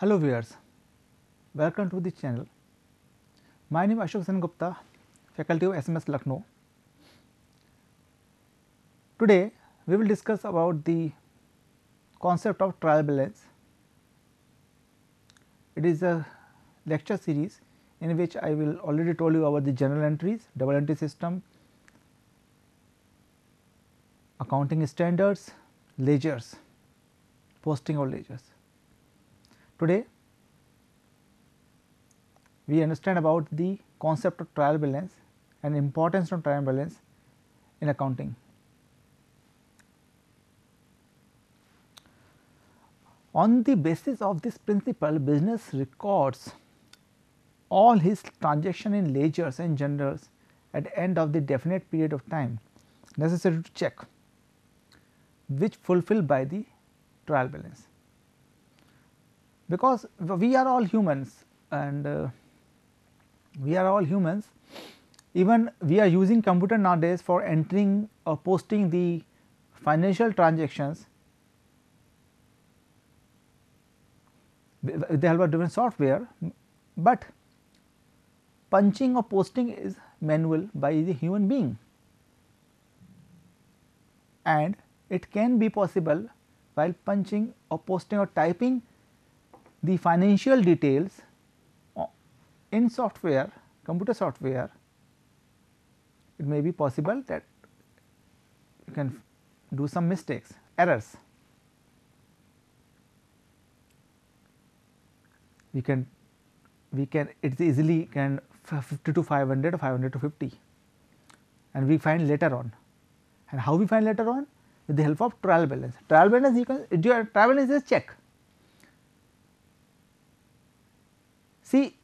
Hello viewers, welcome to this channel. My name is Ashok Sen Gupta, faculty of SMS Lucknow. Today we will discuss about the concept of trial balance. It is a lecture series in which I will already told you about the general entries, double entry system, accounting standards, ledgers, posting of ledgers. Today we understand about the concept of trial balance and importance of trial balance in accounting. On the basis of this principle, business records all his transaction in ledgers and journals at end of the definite period of time necessary to check which fulfilled by the trial balance because we are all humans and uh, we are all humans even we are using computer nowadays for entering or posting the financial transactions with the help of different software, but punching or posting is manual by the human being and it can be possible while punching or posting or typing the financial details in software, computer software, it may be possible that you can do some mistakes, errors. We can, we can, it easily can 50 to 500 or 500 to 50 and we find later on. And how we find later on? With the help of trial balance. Trial balance you can, trial balance is check See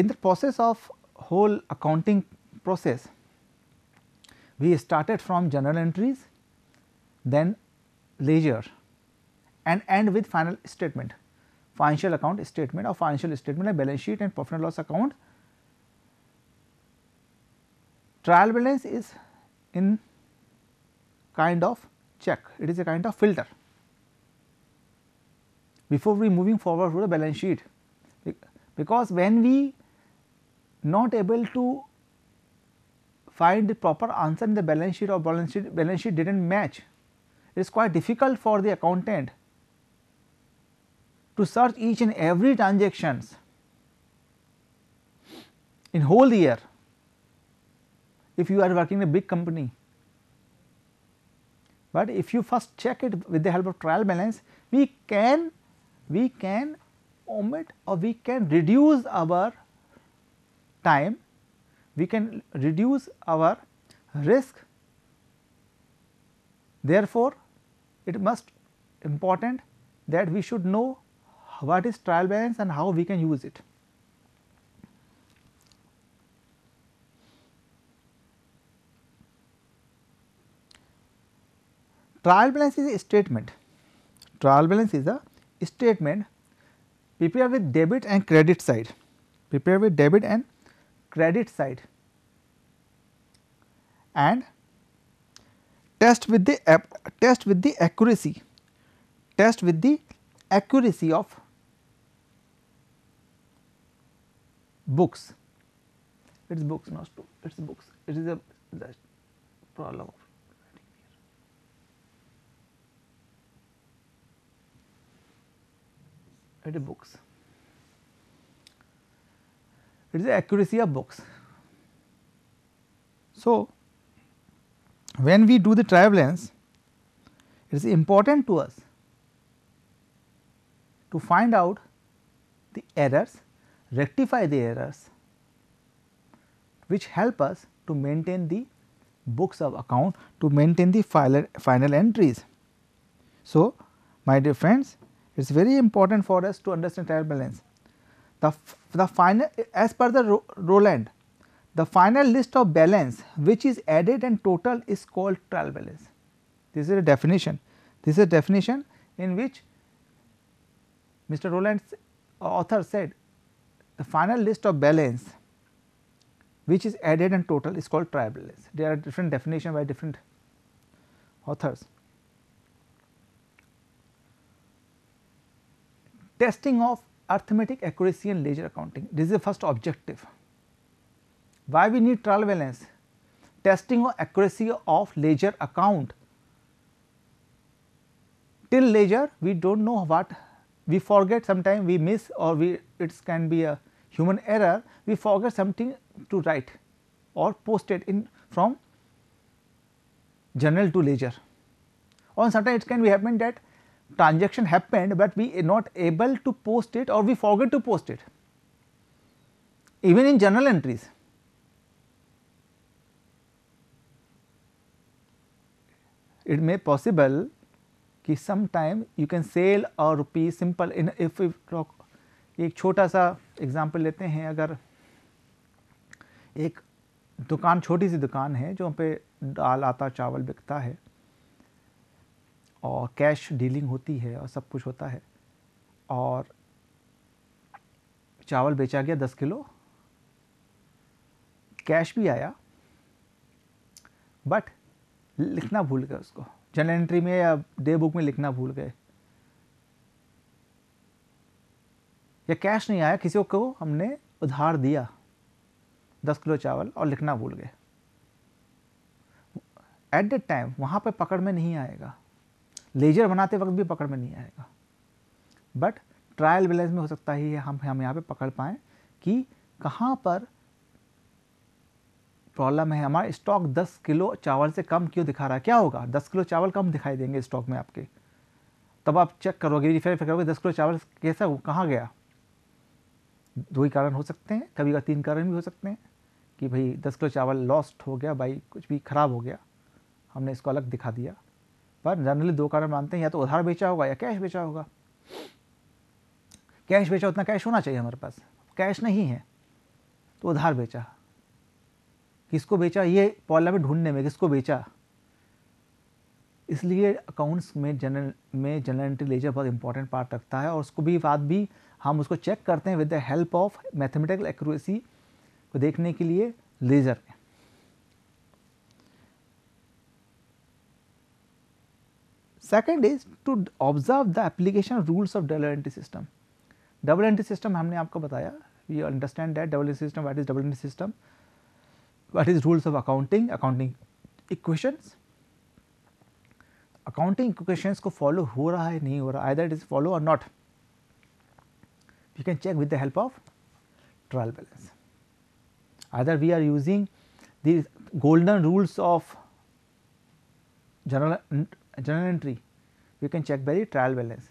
in the process of whole accounting process, we started from general entries, then ledger and end with final statement, financial account statement or financial statement like balance sheet and profit and loss account. Trial balance is in kind of check, it is a kind of filter before we moving forward to the balance sheet because when we not able to find the proper answer in the balance sheet or balance sheet balance sheet did not match it is quite difficult for the accountant to search each and every transactions in whole year if you are working in a big company. But if you first check it with the help of trial balance, we can we can omit or we can reduce our time, we can reduce our risk. Therefore, it must important that we should know what is trial balance and how we can use it. Trial balance is a statement, trial balance is a statement prepare with debit and credit side, prepare with debit and credit side and test with the test with the accuracy, test with the accuracy of books. It is books, not it is books. It is a problem. it is books. It is the accuracy of books. So, when we do the trivalence, it is important to us to find out the errors, rectify the errors which help us to maintain the books of account to maintain the final, final entries. So, my dear friends it is very important for us to understand trial balance. The, the final as per the Roland, the final list of balance which is added and total is called trial balance. This is a definition. This is a definition in which Mr. Roland's author said the final list of balance which is added and total is called trial balance. There are different definitions by different authors. testing of arithmetic accuracy and ledger accounting. This is the first objective. Why we need trial balance? Testing of accuracy of ledger account. Till ledger we do not know what we forget sometimes we miss or we it can be a human error we forget something to write or post it in from journal to ledger or sometimes it can be happen that transaction happened, but we are not able to post it or we forget to post it even in journal entries. It may possible ki sometime you can sell a rupee simple in if we talk ek chhota sa example lete hain agar ek दुकान choti si दुकान hai jo pe dal aata chawal bikta hai और cash dealing होती है और सब कुछ होता है और चावल बेचा गया दस किलो कैश भी आया बट लिखना भूल गए उसको जनरल एंट्री में या डे बुक में लिखना भूल गए या कैश नहीं आया किसी को हमने उधार दिया दस किलो चावल और लिखना भूल गए एट द टाइम वहाँ पर पकड़ में नहीं आएगा लेजर बनाते वक्त भी पकड़ में नहीं आएगा बट ट्रायल बैलेंस में हो सकता ही है हम हम यहाँ पे पकड़ पाएँ कि कहाँ पर प्रॉब्लम है हमारा स्टॉक 10 किलो चावल से कम क्यों दिखा रहा है क्या होगा 10 किलो चावल कम दिखाई देंगे स्टॉक में आपके तब आप चेक करोगे फिर करोगे दस किलो चावल कैसा कहाँ गया दो ही कारण हो सकते हैं कभी का तीन कारण भी हो सकते हैं कि भाई दस किलो चावल लॉस्ट हो गया भाई कुछ भी ख़राब हो गया हमने इसको अलग दिखा दिया पर जनरली दो कारण मानते हैं या तो उधार बेचा होगा या कैश बेचा होगा कैश बेचा उतना कैश होना चाहिए हमारे पास कैश नहीं है तो उधार बेचा किसको बेचा ये पॉला में ढूंढने में किसको बेचा इसलिए अकाउंट्स में जनरल में जनरल एंट्री लेजर बहुत इंपॉर्टेंट पार्ट रखता है और उसको भी बात भी हम उसको चेक करते हैं with the help of mathematical accuracy को देखने के लिए ledger second is to observe the application rules of double entry system double entry system हमने आपको बताया we understand that double entry system what is double entry system what is rules of accounting accounting equations accounting equations को follow हो रहा है नहीं हो रहा आई दैट इज फॉलो और not you can check with the help of trial balance other we are using the golden rules of journal journal entry we can check by the trial balance.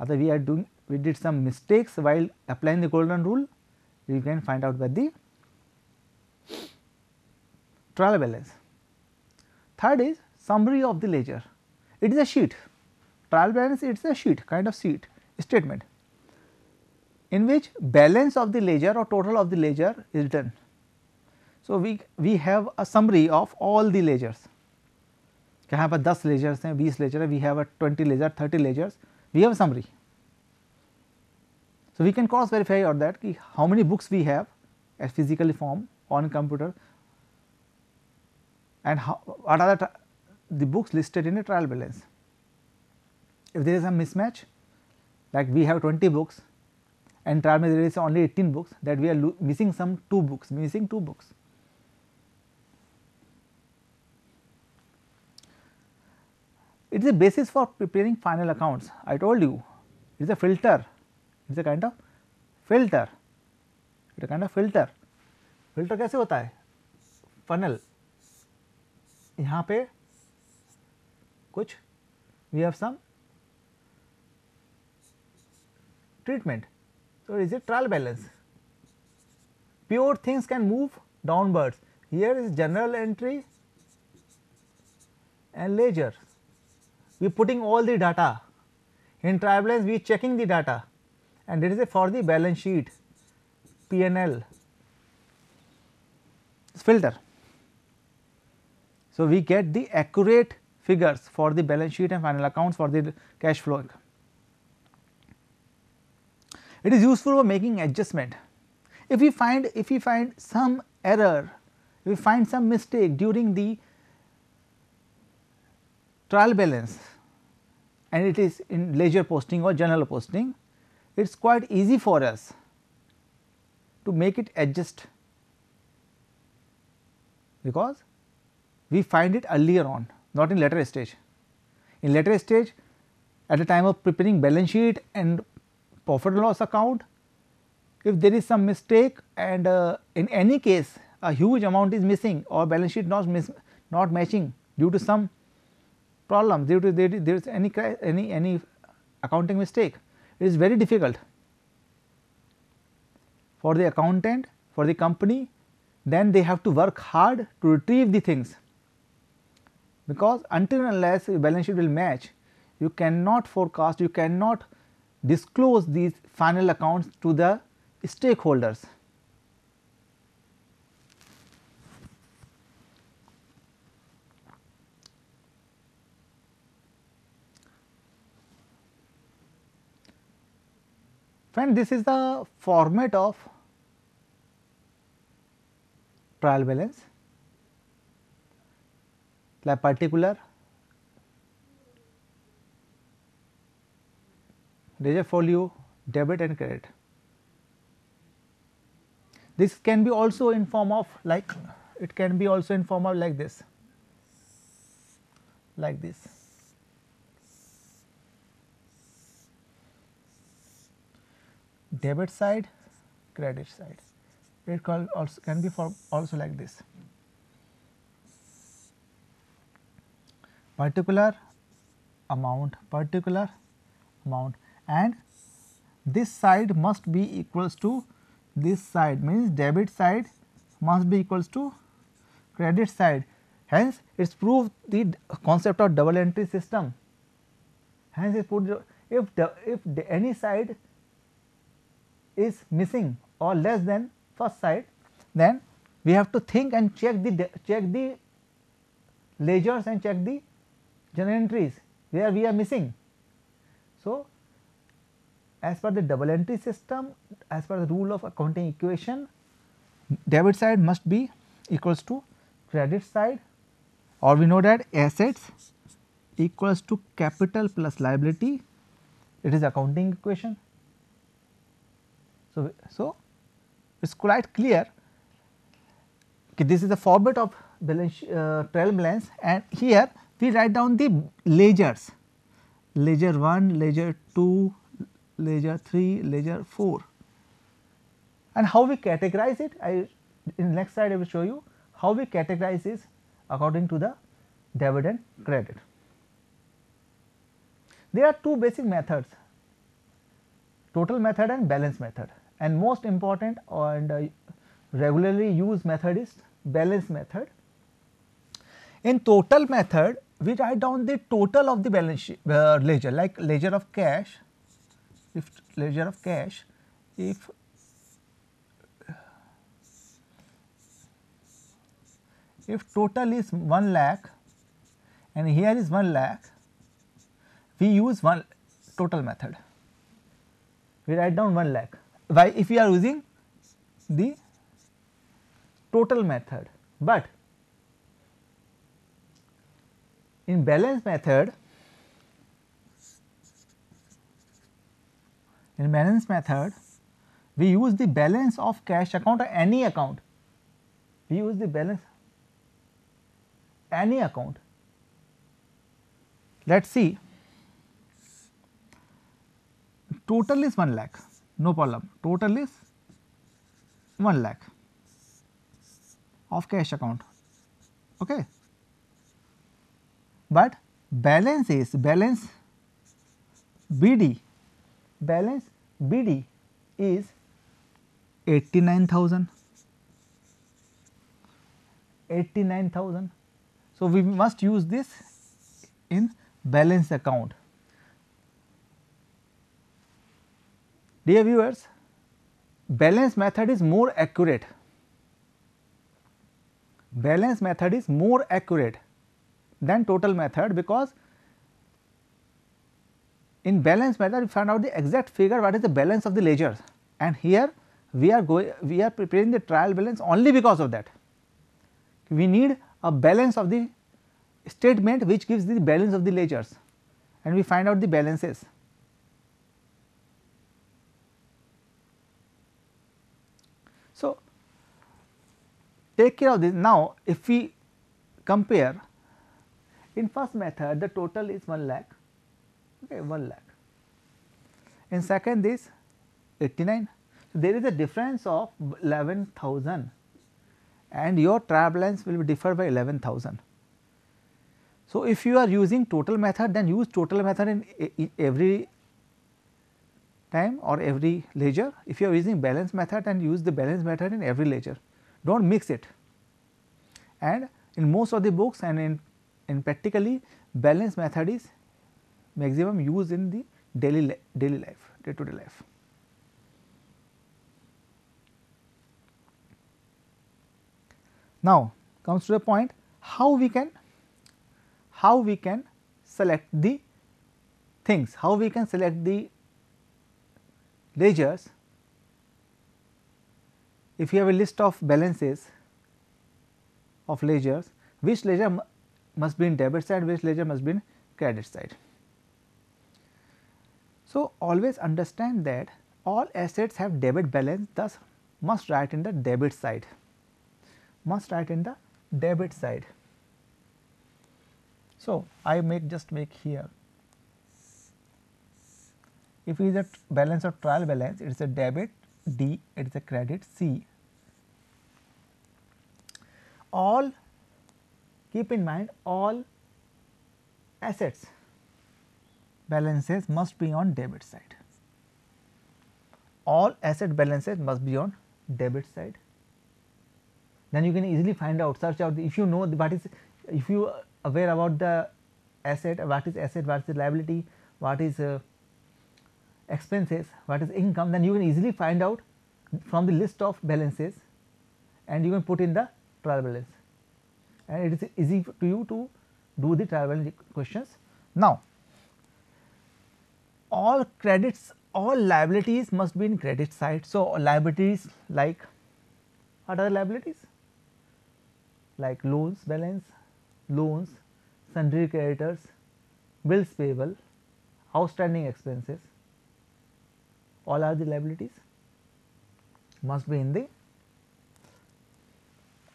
Other we are doing we did some mistakes while applying the golden rule we can find out by the trial balance. Third is summary of the ledger it is a sheet trial balance it is a sheet kind of sheet statement in which balance of the ledger or total of the ledger is done. So, we, we have a summary of all the ledgers we have 10 ledgers 20 ledger है we 20 ledger 30 ledgers We have summary. so we can cross verify or that how many books we have as physically form on computer and how, what are the, books listed in a trial balance. If there is a mismatch like we have 20 books and trial balance is only 18 books that we are missing some 2 books, missing 2 books. It is a basis for preparing final accounts. I told you it is a filter, it is a kind of filter, it is a kind of filter. Filter? कैसे होता है funnel यहाँ पे कुछ treatment. So, is it trial balance. Pure things can move downwards. Here is general entry and ledger we putting all the data. In Tribalance, we checking the data and it is for the balance sheet, P and L, filter. So, we get the accurate figures for the balance sheet and final accounts for the cash flow It is useful for making adjustment. If we find if we find some error, we find some mistake during the trial balance, and it is in leisure posting or general posting, it is quite easy for us to make it adjust because we find it earlier on not in later stage. In later stage at the time of preparing balance sheet and profit and loss account if there is some mistake and uh, in any case a huge amount is missing or balance sheet not, not matching due to some problem due to there is any any any accounting mistake it is very difficult for the accountant for the company then they have to work hard to retrieve the things because until and unless your balance sheet will match you cannot forecast you cannot disclose these final accounts to the stakeholders Friend, this is the format of trial balance. Like particular reserve for you debit and credit. This can be also in form of like it can be also in form of like this, like this. debit side, credit side. It can also can be for also like this. Particular amount, particular amount and this side must be equals to this side means debit side must be equals to credit side. Hence, it is proved the concept of double entry system. Hence, it if the if the any side is missing or less than first side, then we have to think and check the check the ledgers and check the journal entries where we are missing. So, as per the double entry system as per the rule of accounting equation debit side must be equals to credit side or we know that assets equals to capital plus liability it is accounting equation so, so it is quite clear okay, this is the format of balance uh, balance, lens and here we write down the ledgers ledger 1, ledger 2, ledger 3, ledger 4 and how we categorize it I in next slide I will show you how we categorize is according to the dividend credit. There are two basic methods total method and balance method and most important and uh, regularly used method is balance method. In total method we write down the total of the balance sheet, uh, ledger like ledger of cash if ledger of cash if if total is 1 lakh and here is 1 lakh we use one total method we write down 1 lakh why if we are using the total method, but in balance method in balance method we use the balance of cash account or any account we use the balance any account let us see total is 1 lakh no problem total is 1 lakh of cash account okay but balance is balance bd balance bd is 89000 89000 so we must use this in balance account Dear viewers, balance method is more accurate. Balance method is more accurate than total method because in balance method we find out the exact figure what is the balance of the ledger, and here we are going we are preparing the trial balance only because of that. We need a balance of the statement which gives the balance of the ledgers and we find out the balances. take care of this. Now, if we compare in first method the total is 1 lakh, okay, 1 lakh. In second this 89. So, there is a difference of 11,000 and your trap will be differ by 11,000. So, if you are using total method then use total method in every time or every ledger. If you are using balance method then use the balance method in every ledger do not mix it. And in most of the books and in, in practically balance method is maximum used in the daily, li daily life, day to day life. Now, comes to the point how we can how we can select the things, how we can select the ledgers if you have a list of balances of ledgers, which ledger must be in debit side, which ledger must be in credit side. So, always understand that all assets have debit balance thus must write in the debit side, must write in the debit side. So, I make just make here if it is a balance or trial balance it is a debit D it is a credit C. All keep in mind all assets balances must be on debit side. All asset balances must be on debit side. Then you can easily find out search out if you know the, what is if you aware about the asset what is asset what is liability what is uh, expenses, what is income, then you can easily find out from the list of balances and you can put in the trial balance and it is easy to you to do the trial balance questions. Now, all credits, all liabilities must be in credit side. So, liabilities like what are liabilities? Like loans balance, loans, sundry creditors, bills payable, outstanding expenses, all are the liabilities must be in the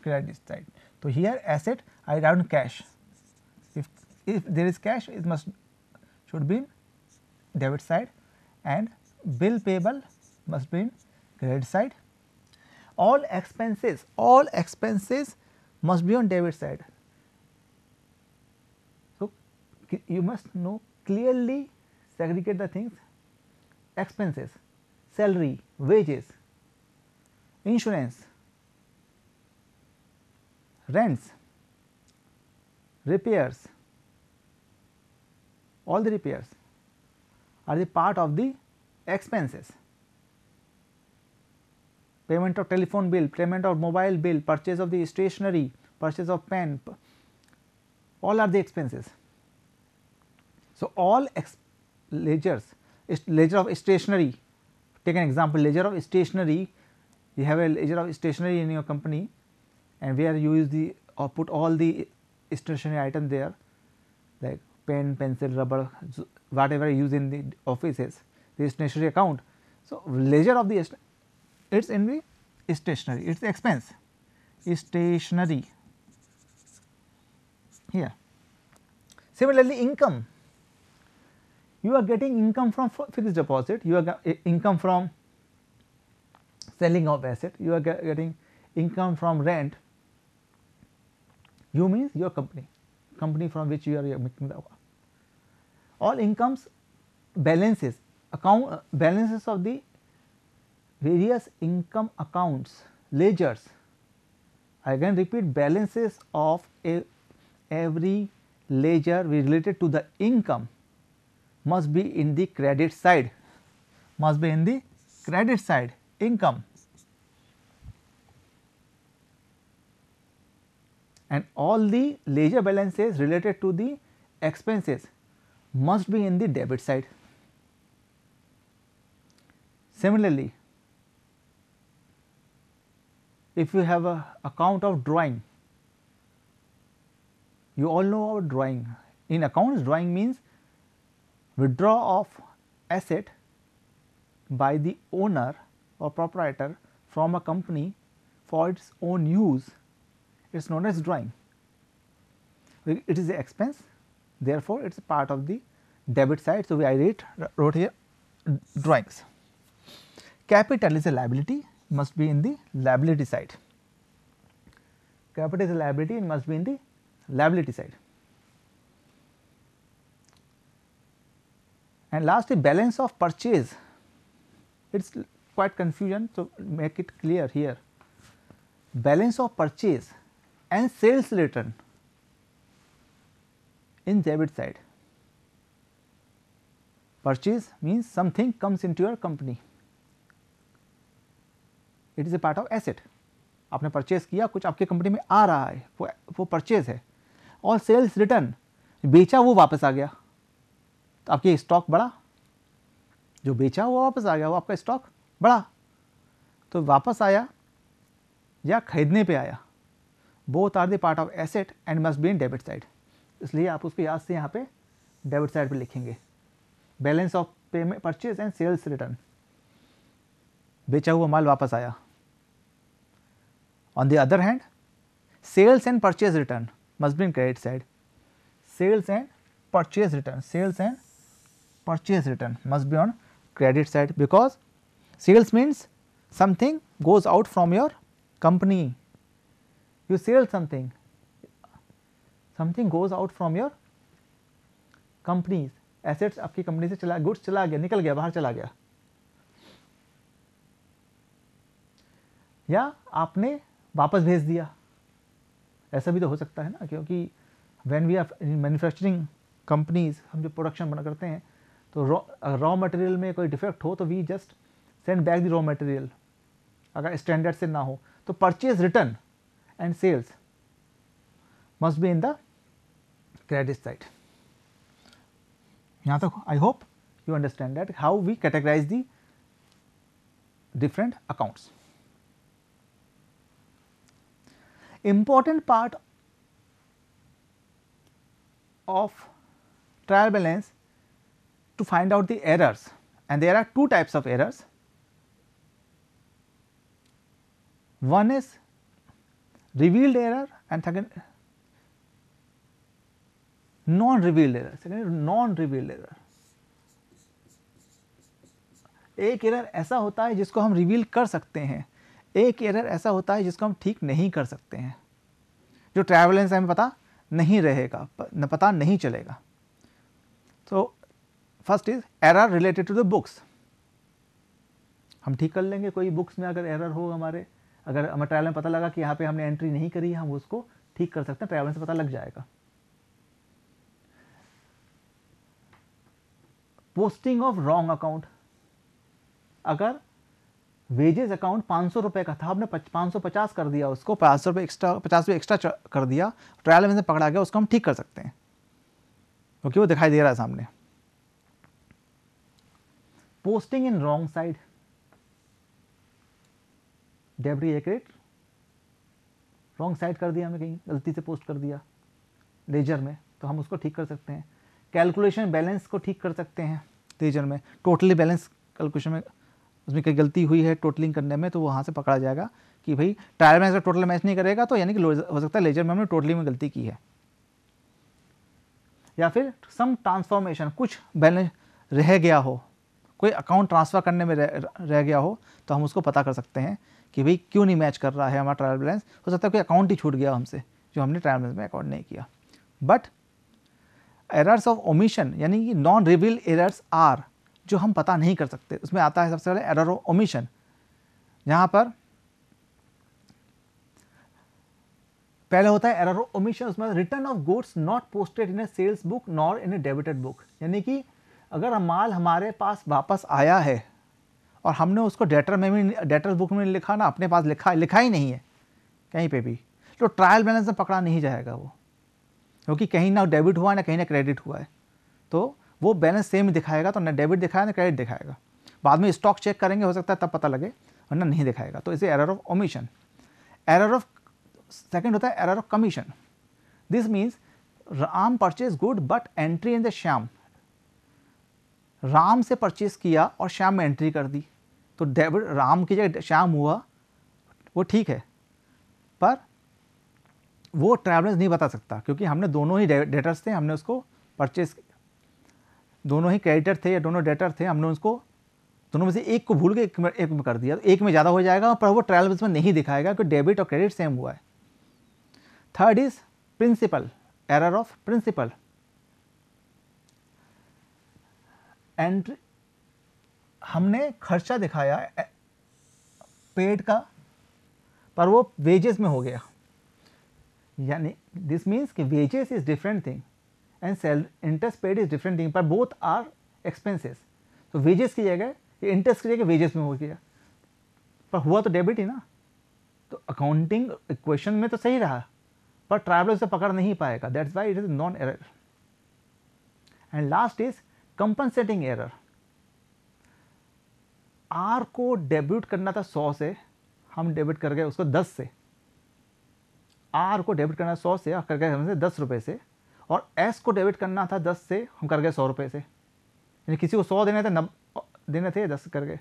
credit side. So, here asset I round cash if, if there is cash it must should be debit side and bill payable must be in credit side. All expenses all expenses must be on debit side. So, you must know clearly segregate the things expenses, salary, wages, insurance, rents, repairs, all the repairs are the part of the expenses. Payment of telephone bill, payment of mobile bill, purchase of the stationery, purchase of pen, all are the expenses. So, all ledgers ledger of stationery take an example ledger of stationery you have a ledger of stationery in your company and where you use the or uh, put all the stationery item there like pen pencil rubber whatever you use in the offices the stationery account so ledger of the it's in the stationery it's the expense stationery here similarly income you are getting income from fixed deposit, you are income from selling of asset, you are get getting income from rent, you means your company, company from which you are making the all incomes balances account uh, balances of the various income accounts ledgers I again repeat balances of a, every ledger related to the income must be in the credit side, must be in the credit side income. And all the ledger balances related to the expenses must be in the debit side. Similarly, if you have a account of drawing, you all know about drawing. In accounts, drawing means withdraw of asset by the owner or proprietor from a company for its own use is known as drawing. It is the expense therefore, it is part of the debit side. So, we I wrote here drawings. Capital is a liability must be in the liability side. Capital is a liability and must be in the liability side. and lastly balance of purchase it is quite confusion so make it clear here balance of purchase and sales return in debit side purchase means something comes into your company it is a part of asset आपने purchase किया कुछ आपके company में आ रहा है वो वो purchase है और सेल्स रिटर्न बेचा वो वापस आ गया तो आपकी स्टॉक बढ़ा जो बेचा हुआ वापस आ गया वो आपका स्टॉक बढ़ा तो वापस आया या खरीदने पे आया both are the part of asset and must be in debit side इसलिए आप उसको याद से यहाँ पे डेबिट साइड पे लिखेंगे balance of payment purchase and sales return बेचा हुआ माल वापस आया on the other hand sales and purchase return must be in credit side sales and purchase return sales and purchase return must be on credit side because sales means something goes out from your company. You sell something, something goes out from your companies, assets आपकी company से चला goods चला गया निकल गया बाहर चला गया या आपने वापस भेज दिया ऐसा भी तो हो सकता है ना क्योंकि when we are manufacturing companies हम जो प्रोडक्शन बना करते हैं तो रॉ मटेरियल में कोई डिफेक्ट हो तो we just send back the raw material अगर स्टैंडर्ड से ना हो तो purchase return and sales must be in the credit side यहां तक I hope you understand that how we categorise the different accounts important part of trial balance to find out the errors and there are two types of errors. One is revealed error and second non revealed error, second non revealed error. एक error ऐसा होता है जिसको हम reveal कर सकते हैं एक एरर ऐसा होता है जिसको हम ठीक नहीं कर सकते हैं जो ट्रैवलेंस हमें पता नहीं रहेगा पता नहीं चलेगा तो first is error related to the books हम ठीक कर लेंगे कोई बुक्स में अगर एरर हो हमारे अगर हमें ट्रायल में पता लगा कि यहाँ पे हमने एंट्री नहीं करी हम उसको ठीक कर सकते हैं ट्रायल से पता लग जाएगा पोस्टिंग ऑफ रॉन्ग अकाउंट अगर वेजेस अकाउंट पाँच सौ रुपये का था हमने पाँच सौ पचास कर दिया उसको पाँच सौ रुपये एक्स्ट्रा पचास रुपये एक्स्ट्रा कर दिया ट्रायल में से पकड़ा गया उसको हम ठीक कर सकते हैं क्योंकि वो दिखाई दे रहा है सामने posting in wrong side डेबरी एक्रेट रॉन्ग साइड कर दिया हमें कहीं गलती से पोस्ट कर दिया लेजर में तो हम उसको ठीक कर सकते हैं कैलकुलेशन बैलेंस को ठीक कर सकते हैं लेजर में टोटली बैलेंस कैलकुलेशन में उसमें कहीं गलती हुई है टोटलिंग करने में तो वहाँ से पकड़ा जाएगा कि भाई ट्रायल मैच अगर टोटल मैच नहीं करेगा तो यानी कि हो सकता है लेजर में हमने टोटली में गलती की है या फिर सम ट्रांसफॉर्मेशन कुछ बैलेंस रह गया हो कोई अकाउंट ट्रांसफ़र करने में रह, रह गया हो तो हम उसको पता कर सकते हैं कि भाई क्यों नहीं मैच कर रहा है हमारा ट्रायल बैलेंस हो सकता है कोई अकाउंट ही छूट गया हमसे जो हमने ट्रायल बैलेंस में अकाउंट नहीं किया बट एरर्स ऑफ ओमिशन यानी कि नॉन रिविल एरर्स आर जो हम पता नहीं कर सकते उसमें आता है सबसे पहले एरर ऑफ ओमिशन यहाँ पर पहले होता है एरर ऑफ ओमिशन उसमें return of goods not posted in a sales book nor in a debited book यानी कि अगर माल हमारे पास वापस आया है और हमने उसको डेटर में भी डेटर बुक में लिखा ना अपने पास लिखा लिखा ही नहीं है कहीं पे भी तो ट्रायल बैलेंस में पकड़ा नहीं जाएगा वो क्योंकि कहीं ना डेबिट हुआ ना कहीं ना क्रेडिट हुआ है तो वो बैलेंस सेम दिखाएगा तो ना डेबिट दिखाएगा ना क्रेडिट दिखाएगा बाद में स्टॉक चेक करेंगे हो सकता है तब पता लगे वरना नहीं दिखाएगा तो इसे error of omission error of second होता है error of commission this means Ram purchase good but entry in the Shyam Ram से परचेस किया और श्याम में एंट्री कर दी तो डेबिट राम की जगह श्याम हुआ वो ठीक है पर वो ट्रैवलर्स नहीं बता सकता क्योंकि हमने दोनों ही डेटर्स थे हमने उसको परचेस दोनों ही क्रेडिटर थे या दोनों डेटर थे हमने उसको दोनों में से एक को भूल के एक में, एक में कर दिया तो एक में ज़्यादा हो जाएगा पर वो ट्रायल में नहीं दिखाएगा क्योंकि डेबिट और क्रेडिट सेम हुआ है third is principle error of principle and हमने खर्चा दिखाया पेड का पर वो वेजेस में हो गया यानी दिस मीन्स कि wages is different thing and sale interest paid is different thing पर बोथ आर एक्सपेंसेस तो वेजेस की जगह इंटरेस्ट की जगह वेजेस में हो गया पर हुआ तो डेबिट ही ना तो अकाउंटिंग इक्वेशन में तो सही रहा पर ट्रैवलर से पकड़ नहीं पाएगा that's why it is non error and last is compensating error आर को डेब्यूट करना था सौ से हम डेबिट कर गए उसको दस से आर को डेबिट करना सौ से कर गए हमसे दस रुपये से और एस को डेबिट करना था दस से हम कर गए सौ रुपये से यानी किसी को सौ देने थे नब देने थे दस कर गए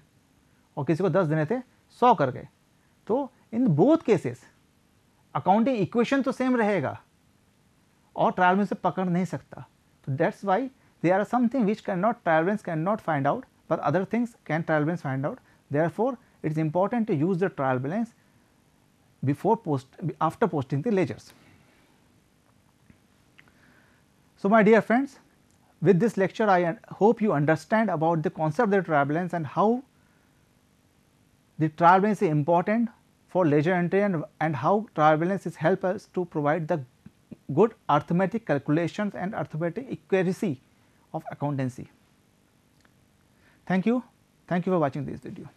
और किसी को दस देने थे सौ कर गए तो in both cases accounting equation तो सेम रहेगा और ट्रायल में से पकड़ नहीं सकता तो that's why There are some things which cannot trial can cannot find out, but other things can trial balance find out. Therefore, it is important to use the trial balance before post after posting the ledgers. So, my dear friends with this lecture I hope you understand about the concept of the trial balance and how the trial balance is important for ledger entry and, and how trial balance is help us to provide the good arithmetic calculations and arithmetic accuracy of accountancy. Thank you. Thank you for watching this video.